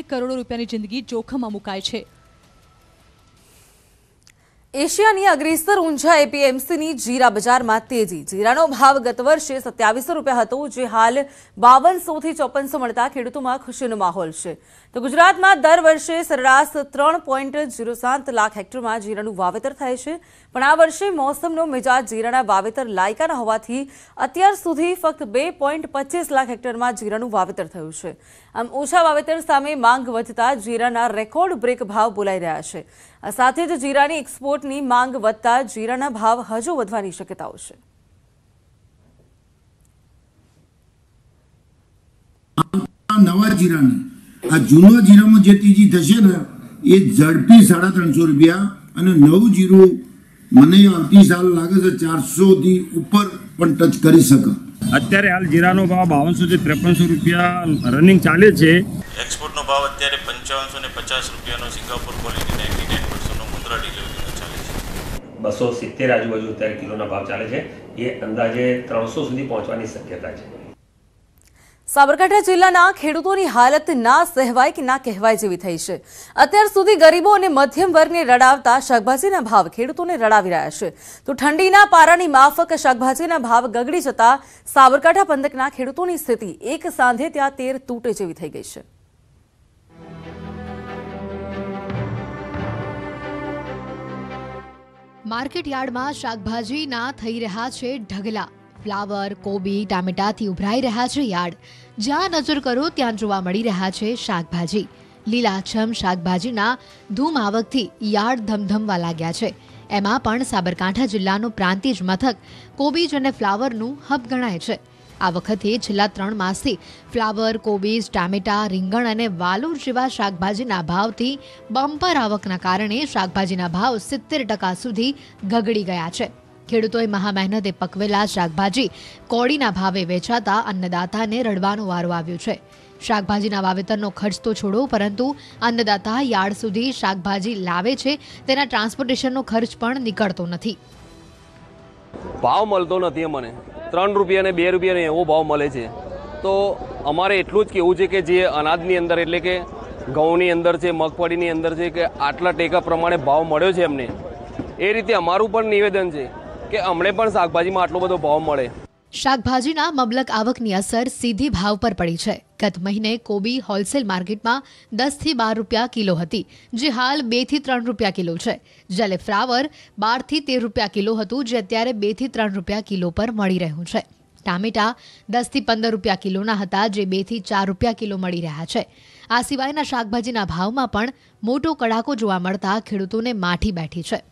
કરોડો રૂપિયાની જિંદગી જોખમમાં મુકાય છે એશિયાની અગ્રેસર ઊંઝા એપીએમસીની જીરા બજારમાં તેજી જીરાનો ભાવ ગત વર્ષે સત્યાવીસો રૂપિયા હતો જે હાલ બાવનસોથી ચોપનસો મળતા ખેડૂતોમાં ખુશીનો માહોલ છે તો ગુજરાતમાં દર વર્ષે સરેરાશ ત્રણ પોઈન્ટ ઝીરો સાત લાખ હેક્ટરમાં જીરાનું વાવેતર થાય છે પણ આ વર્ષે મોસમનો મિજાજ જીરાના વાવેતર લાયકાના હોવાથી અત્યાર સુધી ફક્ત બે પોઈન્ટ પચીસ લાખ હેક્ટરમાં જીરાનું વાવેતર થયું છે આમ ઓછા વાવેતર સામે માંગ વધતા જીરાના રેકોર્ડ બ્રેક ભાવ બોલાઈ રહ્યા છે સાથે જ જીરાની એક્સપોર્ટની માંગ વધતા જીરાના ભાવ હજુ વધવાની શક્યતાઓ છે નવા જીરાની આ જૂનો જીરામાં જે તેજી થશે ને એ ઝડપી સાડા ત્રણસો રૂપિયા અને નવું જીરું મને આવતી સાલ લાગે છે ચારસોથી ઉપર પણ ટચ કરી શકે અત્યારે હાલ જીરાનો ભાવ બાવનસો થી ત્રેપનસો રૂપિયા રનિંગ ચાલે છે એક્સપોર્ટનો ભાવ અત્યારે પંચાવનસો ને પચાસ રૂપિયાનો સિંગાપુર ક્વોલિટી નાઇન્ટી નાઇન પર્સન્ટનો મુંદ્રા ડિલિવરીનો ચાલે છે બસો સિત્તેર આજુબાજુ અત્યારે કિલોના ભાવ ચાલે છે એ અંદાજે ત્રણસો સુધી પહોંચવાની શક્યતા છે સાબરકાંઠા જિલ્લાના ખેડૂતોની હાલત ના સહેવાય કે ના કહેવાય જેવી થઈ છે અત્યાર સુધી ગરીબો અને મધ્યમ વર્ગને રડાવતા શાકભાજીના ભાવ ખેડૂતોને રડાવી રહ્યા છે તો ઠંડીના પારાની માફક શાકભાજીના ભાવ ગગડી જતા સાબરકાંઠા પંથકના ખેડૂતોની સ્થિતિ એક સાંધે ત્યાં તેર તૂટે જેવી થઈ ગઈ છે માર્કેટ યાર્ડમાં શાકભાજીના થઈ રહ્યા છે ઢગલા ફ્લાવર કોબી ટામેટાથી ઉભરાઈ રહ્યા છે યાર્ડ જ્યાં નજર કરો ત્યાં જોવા મળી રહ્યા છે શાકભાજી લીલાછમ શાકભાજીના ધૂમ આવકથી યાર્ડ ધમધમવા લાગ્યા છે એમાં પણ સાબરકાંઠા જિલ્લાનું પ્રાંતિજ મથક કોબીજ અને ફ્લાવરનું હબ ગણાય છે આ વખતે છેલ્લા ત્રણ માસથી ફ્લાવર કોબીજ ટામેટા રીંગણ અને વાલુર જેવા શાકભાજીના ભાવથી બમ્પર આવકના કારણે શાકભાજીના ભાવ સિત્તેર ટકા સુધી ગગડી ગયા છે ખેડૂતોએ મહામહેનતે પકવેલા શાકભાજી કોળીના ભાવે વેચાતા અન્નદાતાને રડવાનો વારો આવ્યો છે શાકભાજીના વાવેતરનો ખર્ચ તો છોડો પરંતુ અન્નદાતા યાર્ડ સુધી શાકભાજી લાવે છે તેના ટ્રાન્સપોર્ટેશનનો ખર્ચ પણ નીકળતો નથી ભાવ મળતો નથી અમને ત્રણ રૂપિયા ને બે રૂપિયાને એવો ભાવ મળે છે તો અમારે એટલું જ કહેવું છે કે જે અનાજની અંદર એટલે કે ઘઉંની અંદર છે મગફળીની અંદર છે કે આટલા ટેકા પ્રમાણે ભાવ મળ્યો છે એમને એ રીતે અમારું પણ નિવેદન છે કે અમને પણ શાકભાજીમાં આટલો બધો ભાવ મળે શાકભાજીના મબલક આવકની અસર સીધી ભાવ પર પડી છે ગત મહિને કોબી હોલસેલ માર્કેટમાં દસથી બાર રૂપિયા કિલો હતી જે હાલ બેથી ત્રણ રૂપિયા કિલો છે જ્યારે ફ્લાવર બારથી તેર રૂપિયા કિલો હતું જે અત્યારે બેથી ત્રણ રૂપિયા કિલો પર મળી રહ્યું છે ટામેટા દસથી પંદર રૂપિયા કિલોના હતા જે બેથી ચાર રૂપિયા કિલો મળી રહ્યા છે આ સિવાયના શાકભાજીના ભાવમાં પણ મોટો કડાકો જોવા મળતા ખેડૂતોને માઠી બેઠી છે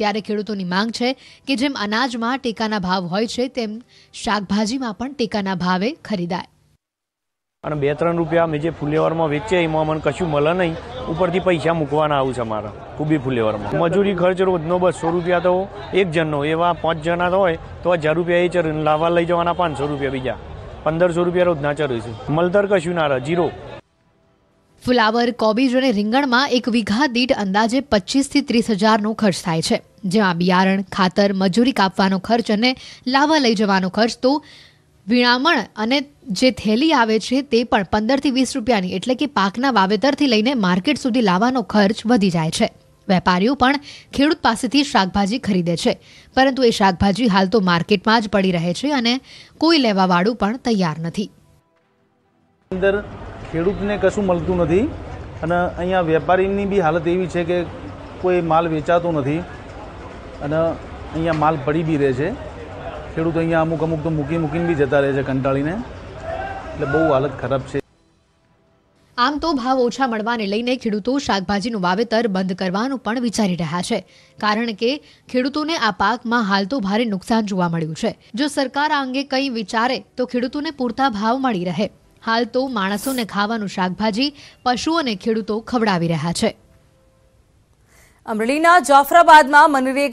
ત્યારે ખેડૂતોની માંગ છે કે જેમ અનાજમાં ટેકાના ભાવ હોય છે તેમ શાકભાજીમાં પણ ટેકાના ભાવે ખરીદાય અને બે ત્રણ રૂપિયા અમે જે ફુલેવરમાં વેચીએ એમાં મને કશું મળે નહીં ઉપરથી પૈસા મૂકવાના આવું છે મારા કુબી ફુલેવરમાં મજૂરી ખર્ચ રોજનો બસો રૂપિયા તો એક જણનો એવા પાંચ જણા હોય તો હજાર રૂપિયા એ ચર લાવવા લઈ જવાના પાંચસો રૂપિયા બીજા પંદરસો રૂપિયા રોજના ચરું છે મલતર કશું ના રહે જીરો ફ્લાવર કોબીજ અને રીંગણમાં એક વીઘા દીઠ અંદાજે પચીસથી ત્રીસ હજારનો ખર્ચ થાય છે જ્યાં બિયારણ ખાતર મજૂરી કાપવાનો ખર્ચ અને લાવવા લઈ જવાનો ખર્ચ તો વીણામણ અને જે થેલી આવે છે તે પણ પંદરથી વીસ રૂપિયાની એટલે કે પાકના વાવેતરથી લઈને માર્કેટ સુધી લાવવાનો ખર્ચ વધી જાય છે વેપારીઓ પણ ખેડૂત પાસેથી શાકભાજી ખરીદે છે પરંતુ એ શાકભાજી હાલ તો માર્કેટમાં જ પડી રહે છે અને કોઈ લેવાવાળું પણ તૈયાર નથી અંદર ખેડૂતને કશું મળતું નથી અને અહીંયા વેપારીની બી હાલત એવી છે કે કોઈ માલ વેચાતો નથી અને અહીંયા માલ પડી બી રહે છે ખેડૂતો અહીંયા અમુક અમુક તો મૂકી મૂકીને બી જતા રહે છે કંટાળીને એટલે બહુ હાલત ખરાબ છે આમ તો ભાવ ઓછા મળવાને લઈને ખેડૂતો શાકભાજીનું વાવેતર બંધ કરવાનું પણ વિચારી રહ્યા છે કારણ કે ખેડૂતોને આ પાકમાં હાલ તો ભારે નુકસાન જોવા મળ્યું છે જો સરકાર આ અંગે કંઈ વિચારે તો ખેડૂતોને પૂરતા ભાવ મળી રહે હાલ તો માણસોને ખાવાનું શાકભાજી પશુઓને ખેડૂતો ખવડાવી રહ્યા છે અમરેલીના જાફરાબાદમાં મનરેગા